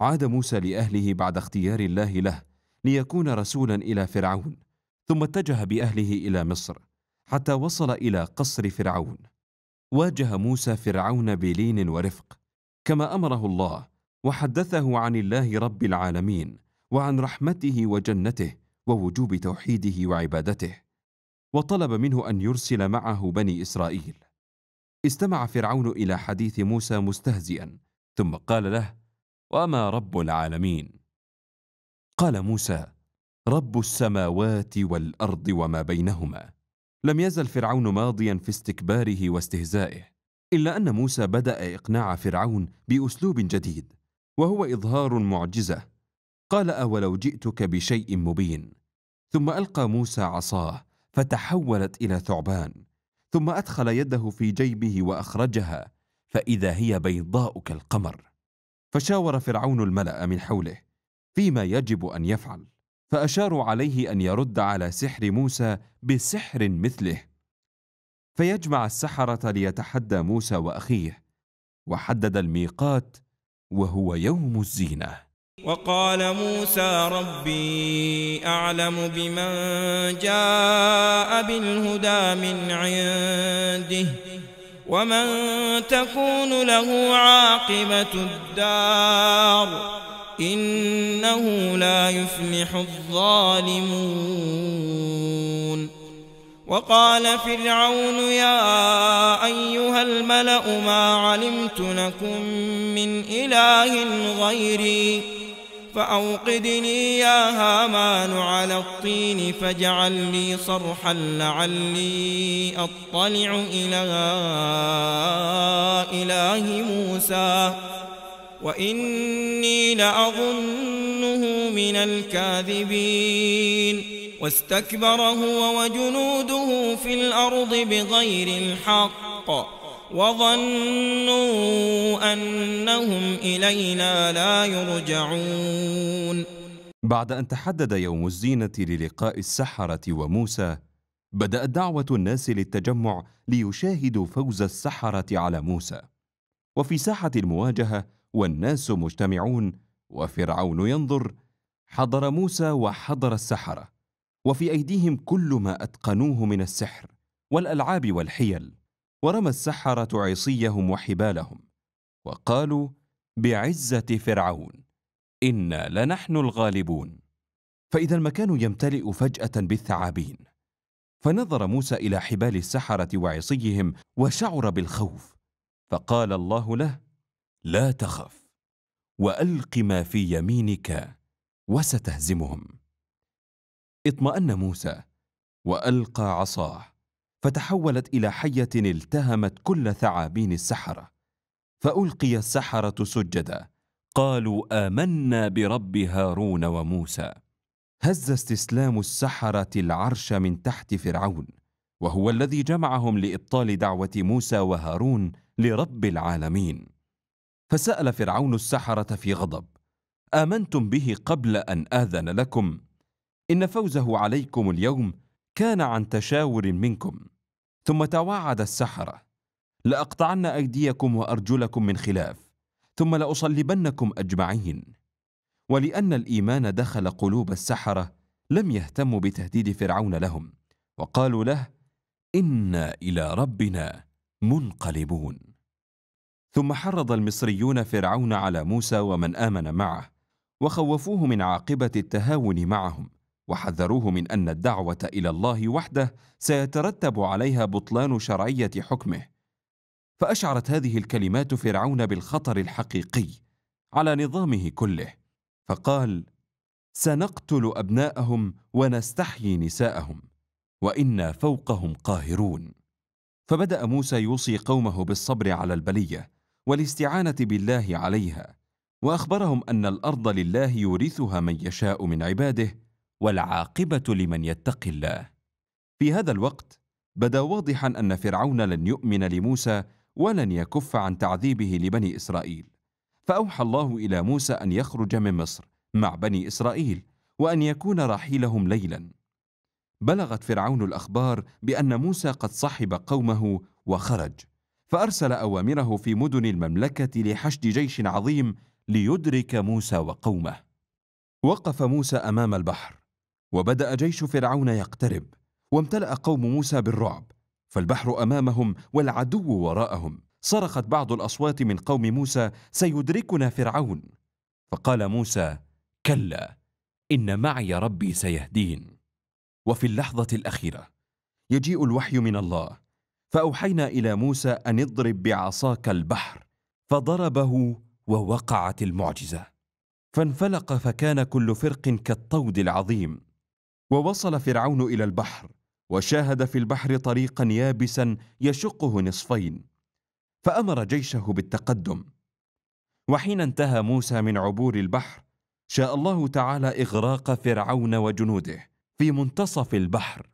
عاد موسى لأهله بعد اختيار الله له ليكون رسولا إلى فرعون ثم اتجه بأهله إلى مصر حتى وصل إلى قصر فرعون واجه موسى فرعون بلين ورفق كما أمره الله وحدثه عن الله رب العالمين وعن رحمته وجنته ووجوب توحيده وعبادته وطلب منه ان يرسل معه بني اسرائيل استمع فرعون الى حديث موسى مستهزئا ثم قال له وما رب العالمين قال موسى رب السماوات والارض وما بينهما لم يزل فرعون ماضيا في استكباره واستهزائه الا ان موسى بدا اقناع فرعون باسلوب جديد وهو اظهار معجزه قال اولو جئتك بشيء مبين ثم القى موسى عصاه فتحولت الى ثعبان ثم ادخل يده في جيبه واخرجها فاذا هي بيضاء كالقمر فشاور فرعون الملأ من حوله فيما يجب أن يفعل فأشاروا عليه أن يرد على سحر موسى بسحر مثله فيجمع السحرة ليتحدى موسى وأخيه وحدد الميقات وهو يوم الزينه وقال موسى ربي أعلم بمن جاء بالهدى من عنده ومن تكون له عاقبة الدار إنه لا يفلح الظالمون وقال فرعون يا أيها الملأ ما علمت لكم من إله غيري فأوقدني يا هامان على الطين فاجعل لي صرحا لعلي أطلع إلى إله موسى وإني لأظنه من الكاذبين واستكبر هو وجنوده في الأرض بغير الحق وظنوا أنهم إلينا لا يرجعون بعد أن تحدد يوم الزينة للقاء السحرة وموسى بدأت دعوة الناس للتجمع ليشاهدوا فوز السحرة على موسى وفي ساحة المواجهة والناس مجتمعون وفرعون ينظر حضر موسى وحضر السحرة وفي أيديهم كل ما أتقنوه من السحر والألعاب والحيل ورمى السحرة عصيهم وحبالهم وقالوا بعزة فرعون إنا لنحن الغالبون فإذا المكان يمتلئ فجأة بالثعابين فنظر موسى إلى حبال السحرة وعصيهم وشعر بالخوف فقال الله له لا تخف وألق ما في يمينك وستهزمهم اطمأن موسى وألقى عصاه فتحولت الى حيه التهمت كل ثعابين السحره فالقي السحره سجدا قالوا امنا برب هارون وموسى هز استسلام السحره العرش من تحت فرعون وهو الذي جمعهم لابطال دعوه موسى وهارون لرب العالمين فسال فرعون السحره في غضب امنتم به قبل ان اذن لكم ان فوزه عليكم اليوم كان عن تشاور منكم ثم توعد السحرة لأقطعن أيديكم وأرجلكم من خلاف ثم لأصلبنكم أجمعين ولأن الإيمان دخل قلوب السحرة لم يهتموا بتهديد فرعون لهم وقالوا له إنا إلى ربنا منقلبون ثم حرض المصريون فرعون على موسى ومن آمن معه وخوفوه من عاقبة التهاون معهم وحذروه من ان الدعوه الى الله وحده سيترتب عليها بطلان شرعيه حكمه فاشعرت هذه الكلمات فرعون بالخطر الحقيقي على نظامه كله فقال سنقتل ابناءهم ونستحيي نساءهم وانا فوقهم قاهرون فبدا موسى يوصي قومه بالصبر على البليه والاستعانه بالله عليها واخبرهم ان الارض لله يورثها من يشاء من عباده والعاقبه لمن يتقي الله في هذا الوقت بدا واضحا ان فرعون لن يؤمن لموسى ولن يكف عن تعذيبه لبني اسرائيل فاوحى الله الى موسى ان يخرج من مصر مع بني اسرائيل وان يكون رحيلهم ليلا بلغت فرعون الاخبار بان موسى قد صحب قومه وخرج فارسل اوامره في مدن المملكه لحشد جيش عظيم ليدرك موسى وقومه وقف موسى امام البحر وبدا جيش فرعون يقترب وامتلا قوم موسى بالرعب فالبحر امامهم والعدو وراءهم صرخت بعض الاصوات من قوم موسى سيدركنا فرعون فقال موسى كلا ان معي ربي سيهدين وفي اللحظه الاخيره يجيء الوحي من الله فاوحينا الى موسى ان اضرب بعصاك البحر فضربه ووقعت المعجزه فانفلق فكان كل فرق كالطود العظيم ووصل فرعون الى البحر وشاهد في البحر طريقا يابسا يشقه نصفين فامر جيشه بالتقدم وحين انتهى موسى من عبور البحر شاء الله تعالى اغراق فرعون وجنوده في منتصف البحر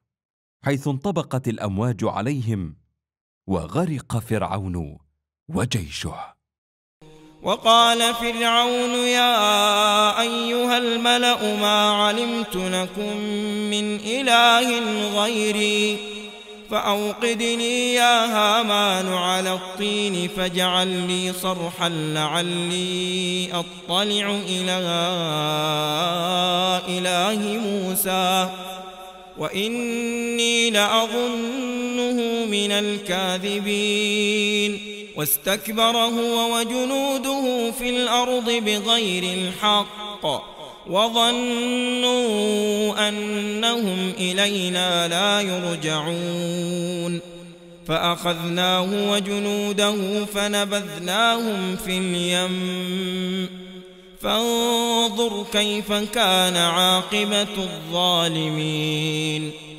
حيث انطبقت الامواج عليهم وغرق فرعون وجيشه وقال فرعون يا أيها الملأ ما علمت لكم من إله غيري فأوقدني يا هامان على الطين فاجعل لي صرحا لعلي أطلع إلى إله موسى وإني لأظنه من الكاذبين واستكبر هو وجنوده في الأرض بغير الحق وظنوا أنهم إلينا لا يرجعون فأخذناه وجنوده فنبذناهم في اليم فانظر كيف كان عاقبة الظالمين